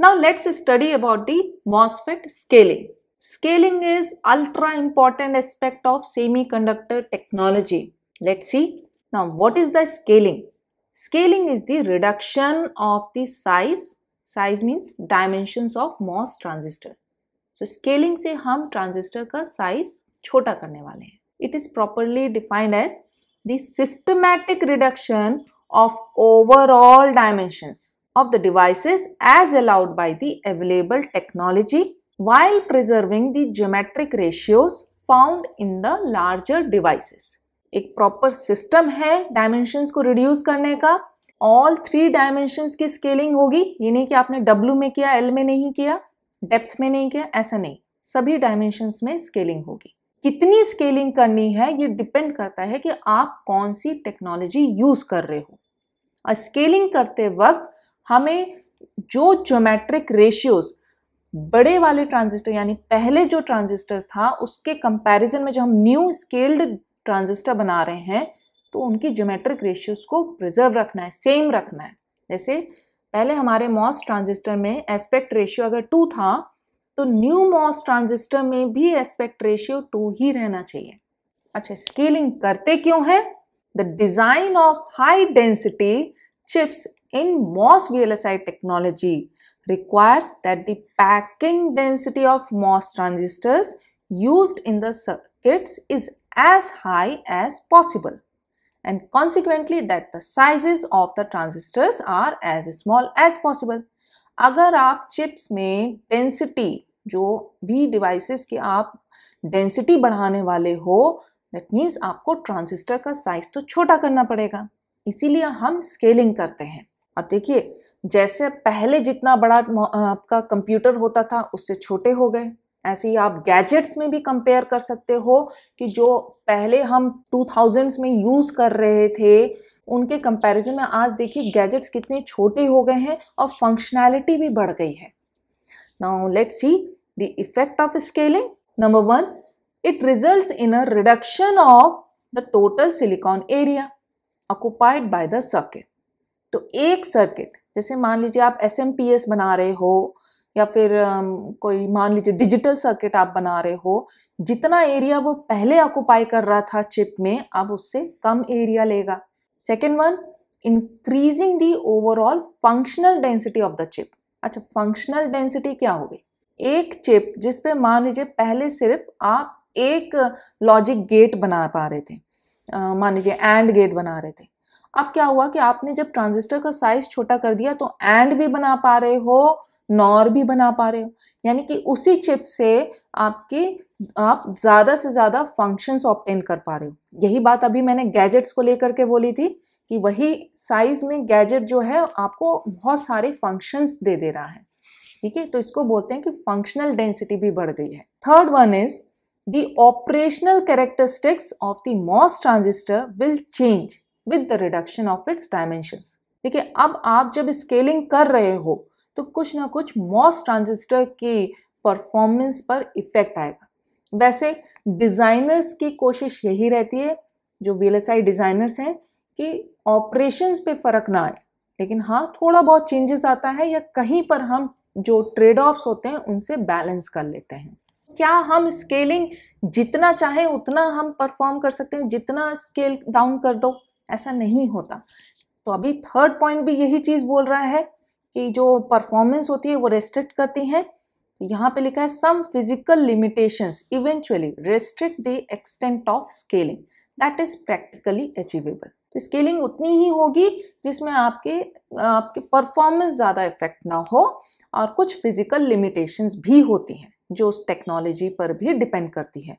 Now let's study about the MOSFET scaling. Scaling is ultra important aspect of semiconductor technology. Let's see. Now what is the scaling? Scaling is the reduction of the size. Size means dimensions of MOS transistor. So scaling say हम transistor ka size chota karne wale It is properly defined as the systematic reduction of overall dimensions. of the devices as allowed by the available technology while preserving the geometric ratios found in the larger devices. एक proper system है dimensions को reduce करने का all three dimensions की scaling होगी ये नहीं कि आपने w में किया l में नहीं किया depth में नहीं किया ऐसा नहीं सभी dimensions में scaling होगी कितनी स्केलिंग करनी है ये डिपेंड करता है कि आप कौन सी टेक्नोलॉजी यूज कर रहे हो और स्केलिंग करते वक्त हमें जो ज्योमेट्रिक रेशियोज बड़े वाले ट्रांजिस्टर यानी पहले जो ट्रांजिस्टर था उसके कंपैरिजन में जो हम न्यू स्केल्ड ट्रांजिस्टर बना रहे हैं तो उनकी ज्योमेट्रिक रेशियोज को प्रिजर्व रखना है सेम रखना है जैसे पहले हमारे मॉस ट्रांजिस्टर में एस्पेक्ट रेशियो अगर टू था तो न्यू मॉस ट्रांजिस्टर में भी एस्पेक्ट रेशियो टू ही रहना चाहिए अच्छा स्केलिंग करते क्यों है the design of high density chips in MOS VLSI technology requires that the packing density of MOS transistors used in the circuits is as high as possible and consequently that the sizes of the transistors are as small as possible. अगर आप chips में density जो भी devices की आप density बढ़ाने वाले हो दैट मीन्स आपको ट्रांजिस्टर का साइज तो छोटा करना पड़ेगा इसीलिए हम स्केलिंग करते हैं अब देखिए जैसे पहले जितना बड़ा आपका कंप्यूटर होता था उससे छोटे हो गए ऐसे ही आप गैजेट्स में भी कंपेयर कर सकते हो कि जो पहले हम टू थाउजेंड्स में यूज़ कर रहे थे उनके कंपैरिजन में आज देखिए गैजेट्स कितने छोटे हो गए हैं और फंक्शनैलिटी भी बढ़ गई है now let's see the effect of scaling number one it result in a reduction of the total silicon area occupied by the circuit तो एक सर्किट जैसे मान लीजिए आप एस एम पी एस बना रहे हो या फिर कोई मान लीजिए डिजिटल सर्किट आप बना रहे हो जितना एरिया वो पहले ऑक्यूपाई कर रहा था चिप में अब उससे कम एरिया लेगा second one increasing the overall functional density of the chip अच्छा फंक्शनल डेंसिटी क्या होगी एक चिप जिसपे मान लीजिए पहले सिर्फ आप एक लॉजिक गेट बना पा रहे थे मान लीजिए एंड गेट बना रहे थे अब क्या हुआ कि आपने जब ट्रांजिस्टर का साइज छोटा कर दिया तो एंड भी बना पा रहे हो नॉर भी बना पा रहे हो यानी कि उसी चिप से आपकी आप ज़्यादा से ज़्यादा फंक्शंस ऑप्टेन कर पा रहे हो यही बात अभी मैंने गैजेट्स को लेकर के बोली थी कि वही साइज में गैजेट जो है आपको बहुत सारे फंक्शंस दे दे रहा है ठीक है तो इसको बोलते हैं कि फंक्शनल डेंसिटी भी बढ़ गई है third one is the operational characteristics of the MOS transistor will change with the reduction of its dimensions देखिए अब आप जब स्केलिंग कर रहे हो तो कुछ ना कुछ मॉस ट्रांजिस्टर की परफॉर्मेंस पर इफेक्ट आएगा वैसे डिज़ाइनर्स की कोशिश यही रहती है जो वी डिज़ाइनर्स हैं कि ऑपरेशंस पे फ़र्क ना आए लेकिन हाँ थोड़ा बहुत चेंजेस आता है या कहीं पर हम जो ट्रेड ऑफ्स होते हैं उनसे बैलेंस कर लेते हैं क्या हम स्केलिंग जितना चाहें उतना हम परफॉर्म कर सकते हैं जितना स्केल डाउन कर दो ऐसा नहीं होता तो अभी थर्ड पॉइंट भी यही चीज़ बोल रहा है कि जो परफॉर्मेंस होती है वो रेस्ट्रिक्ट करती हैं तो यहाँ पे लिखा है some physical limitations eventually restrict the extent of scaling that is practically achievable तो स्केलिंग उतनी ही होगी जिसमें आपके आपके परफॉर्मेंस ज़्यादा इफेक्ट ना हो और कुछ फिजिकल लिमिटेशंस भी होती हैं जो उस टेक्नोलॉजी पर भी डिपेंड करती है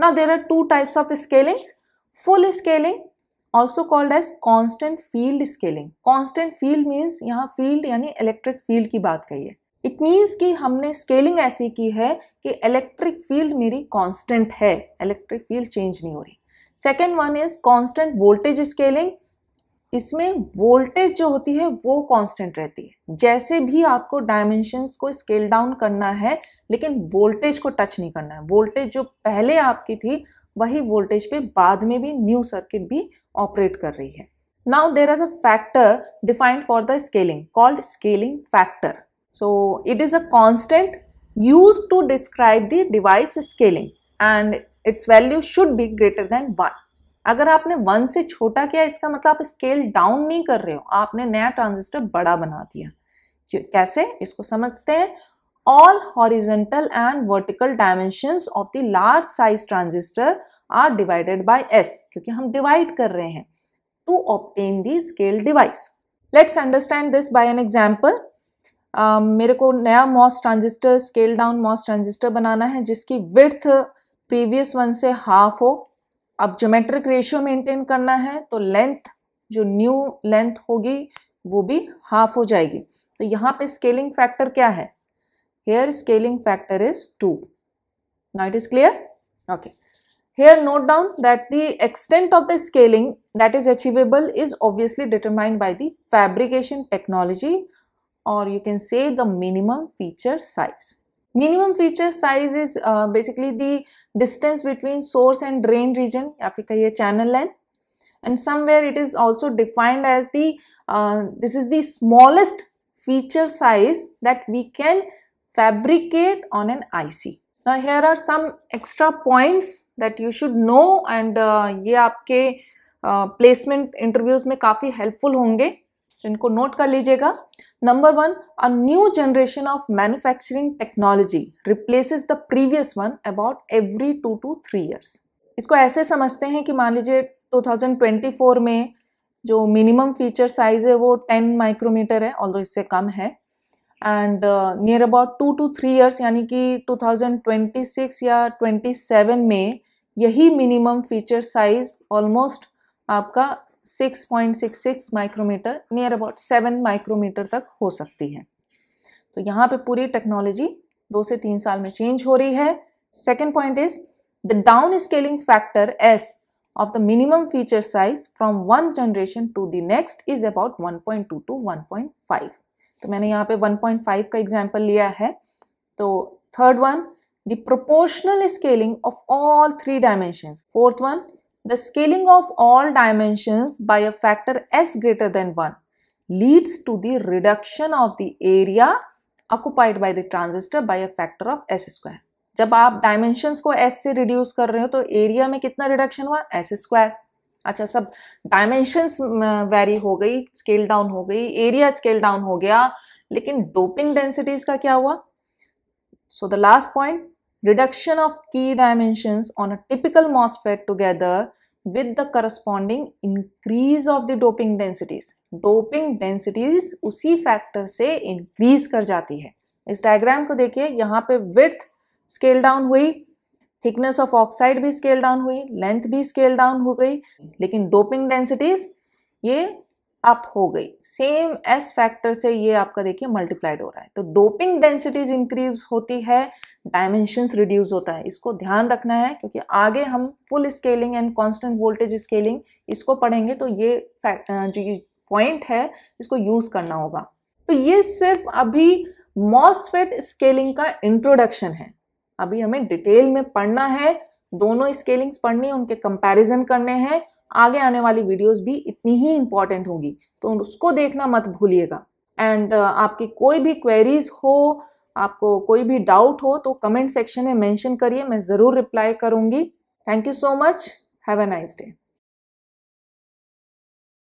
ना there are two types of scalings full scaling also called as constant field scaling constant field means यहाँ फील्ड यानी इलेक्ट्रिक फील्ड की बात कही है इट मीन्स कि हमने स्केलिंग ऐसी की है कि इलेक्ट्रिक फील्ड मेरी कॉन्स्टेंट है इलेक्ट्रिक फील्ड चेंज नहीं हो रही second one is constant voltage scaling इसमें वोल्टेज जो होती है वो कॉन्स्टेंट रहती है जैसे भी आपको डायमेंशंस को स्केल डाउन करना है लेकिन वोल्टेज को टच नहीं करना है वोल्टेज जो पहले आपकी थी वही वोल्टेज पे बाद में भी न्यू सर्किट भी ऑपरेट कर रही है now there is a factor defined for the scaling called scaling factor so it is a constant used to describe the device scaling and its value should be greater than one अगर आपने one से छोटा किया इसका मतलब आप scale down नहीं कर रहे हो आपने नया ट्रांजिस्टर बड़ा बना दिया कैसे इसको समझते हैं all horizontal and vertical dimensions of the large size transistor are divided by S क्योंकि हम divide कर रहे हैं to obtain the scale device. Let's understand this by an example. Uh, मेरे को नया MOS transistor scale down MOS transistor बनाना है जिसकी विर्थ प्रीवियस वन से हाफ हो अब जोमेट्रिक रेशियो मेंटेन करना है तो लेंथ जो न्यू लेंथ होगी वो भी हाफ हो जाएगी तो यहाँ पे स्केलिंग फैक्टर क्या है Here scaling factor is 2. Now it is clear? Okay. Here note down that the extent of the scaling that is achievable is obviously determined by the fabrication technology or you can say the minimum feature size. Minimum feature size is uh, basically the distance between source and drain region channel length and somewhere it is also defined as the uh, this is the smallest feature size that we can fabricate on an IC. Now here are some extra points that you should know and uh, ये आपके placement uh, interviews में काफ़ी helpful होंगे इनको note कर लीजिएगा number one a new generation of manufacturing technology replaces the previous one about every two two three years इसको ऐसे समझते हैं कि मान लीजिए 2024 में जो मिनिमम फीचर साइज़ है वो 10 माइक्रोमीटर है ऑल इससे कम है and near about two two three years यानी कि 2026 या 27 में यही मिनिमम फीचर साइज ऑलमोस्ट आपका 6.66 माइक्रोमीटर नियर अबाउट 7 माइक्रोमीटर तक हो सकती है तो यहाँ पे पूरी टेक्नोलॉजी दो से तीन साल में चेंज हो रही है second point is the down scaling factor S of the minimum feature size from one generation to the next is about 1.2 to 1.5. तो मैंने यहाँ पे 1.5 का एग्जाम्पल लिया है तो third one the proportional scaling of all three dimensions fourth one the scaling of all dimensions by a factor S greater than one leads to the reduction of the area occupied by the transistor by a factor of S square जब आप dimensions को S से reduce कर रहे हो तो area में कितना रिडक्शन हुआ एस स्क्वायर अच्छा सब डायमेंशंस वेरी हो गई स्केल डाउन हो गई एरिया स्केल डाउन हो गया लेकिन डोपिंग डेंसिटीज का क्या हुआ so the last point reduction of की dimensions on a typical MOSFET together with the corresponding increase of the doping densities doping densities उसी फैक्टर से इंक्रीज कर जाती है इस डायग्राम को देखिए यहाँ पे विथ स्केल डाउन हुई थिकनेस ऑफ ऑक्साइड भी स्केल डाउन हुई लेंथ भी स्केल डाउन हो गई लेकिन डोपिंग डेंसिटीज ये अप हो गई सेम एस फैक्टर से ये आपका देखिए मल्टीप्लाइड हो रहा है तो डोपिंग डेंसिटीज इंक्रीज होती है डायमेंशंस रिड्यूस होता है इसको ध्यान रखना है क्योंकि आगे हम full scaling and constant voltage scaling इसको पढ़ेंगे तो ये जो ये पॉइंट है इसको यूज करना होगा तो ये सिर्फ अभी मॉसफेट स्केलिंग का इंट्रोडक्शन है अभी हमें डिटेल में पढ़ना है दोनों स्केलिंग्स पढ़नी उनके कंपैरिजन करने हैं आगे आने वाली वीडियोस भी इतनी ही इंपॉर्टेंट होगी तो उसको देखना मत भूलिएगा एंड uh, आपकी कोई भी क्वेरीज हो आपको कोई भी डाउट हो तो कमेंट सेक्शन में मेंशन करिए मैं ज़रूर रिप्लाई करूंगी thank you so much have a nice day